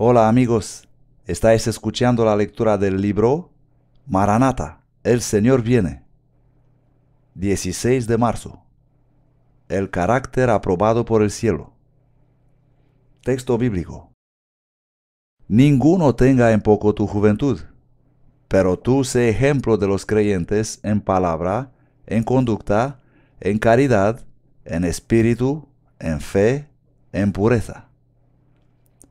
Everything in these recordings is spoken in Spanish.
Hola amigos, estáis escuchando la lectura del libro Maranata, el Señor viene. 16 de marzo. El carácter aprobado por el cielo. Texto bíblico. Ninguno tenga en poco tu juventud, pero tú sé ejemplo de los creyentes en palabra, en conducta, en caridad, en espíritu, en fe, en pureza.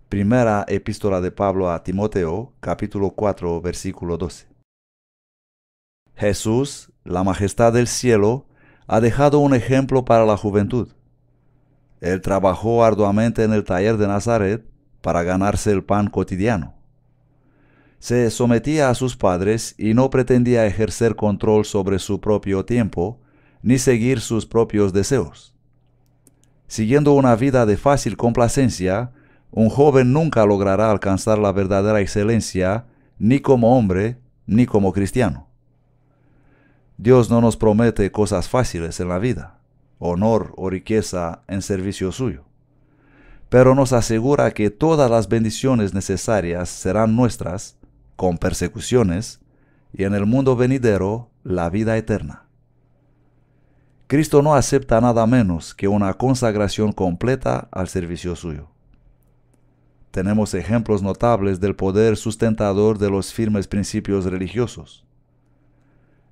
Primera epístola de Pablo a Timoteo, capítulo 4, versículo 12. Jesús, la majestad del cielo, ha dejado un ejemplo para la juventud. Él trabajó arduamente en el taller de Nazaret para ganarse el pan cotidiano. Se sometía a sus padres y no pretendía ejercer control sobre su propio tiempo ni seguir sus propios deseos. Siguiendo una vida de fácil complacencia, un joven nunca logrará alcanzar la verdadera excelencia ni como hombre ni como cristiano. Dios no nos promete cosas fáciles en la vida, honor o riqueza en servicio suyo, pero nos asegura que todas las bendiciones necesarias serán nuestras, con persecuciones, y en el mundo venidero la vida eterna. Cristo no acepta nada menos que una consagración completa al servicio suyo. Tenemos ejemplos notables del poder sustentador de los firmes principios religiosos.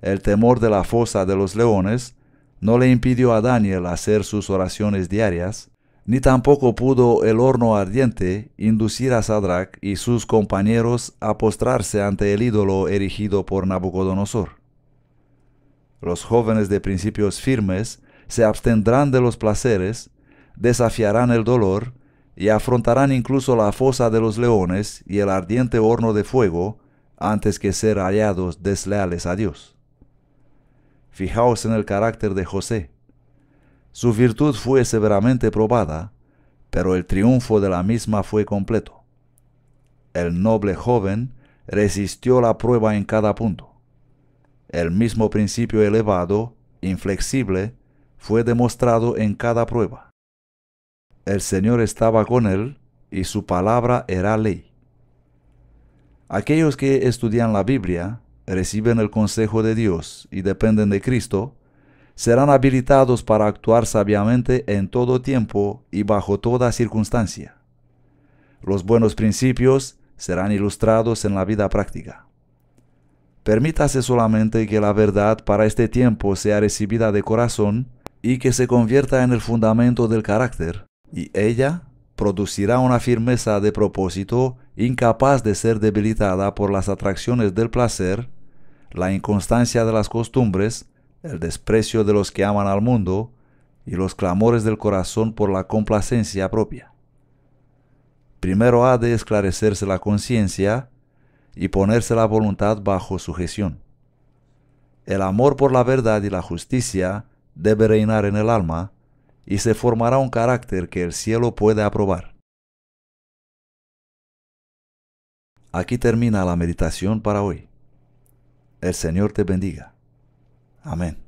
El temor de la fosa de los leones no le impidió a Daniel hacer sus oraciones diarias, ni tampoco pudo el horno ardiente inducir a Sadrach y sus compañeros a postrarse ante el ídolo erigido por Nabucodonosor. Los jóvenes de principios firmes se abstendrán de los placeres, desafiarán el dolor, y afrontarán incluso la fosa de los leones y el ardiente horno de fuego antes que ser hallados desleales a Dios. Fijaos en el carácter de José. Su virtud fue severamente probada, pero el triunfo de la misma fue completo. El noble joven resistió la prueba en cada punto. El mismo principio elevado, inflexible, fue demostrado en cada prueba el Señor estaba con él y su palabra era ley. Aquellos que estudian la Biblia, reciben el consejo de Dios y dependen de Cristo, serán habilitados para actuar sabiamente en todo tiempo y bajo toda circunstancia. Los buenos principios serán ilustrados en la vida práctica. Permítase solamente que la verdad para este tiempo sea recibida de corazón y que se convierta en el fundamento del carácter, y ella producirá una firmeza de propósito incapaz de ser debilitada por las atracciones del placer, la inconstancia de las costumbres, el desprecio de los que aman al mundo y los clamores del corazón por la complacencia propia. Primero ha de esclarecerse la conciencia y ponerse la voluntad bajo sujeción. El amor por la verdad y la justicia debe reinar en el alma, y se formará un carácter que el cielo puede aprobar. Aquí termina la meditación para hoy. El Señor te bendiga. Amén.